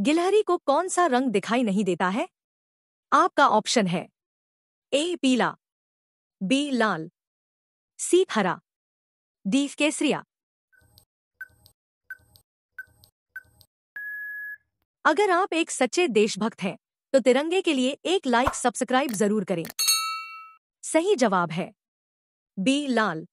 गिलहरी को कौन सा रंग दिखाई नहीं देता है आपका ऑप्शन है ए पीला बी लाल सी हरा डी केसरिया अगर आप एक सच्चे देशभक्त हैं तो तिरंगे के लिए एक लाइक सब्सक्राइब जरूर करें सही जवाब है बी लाल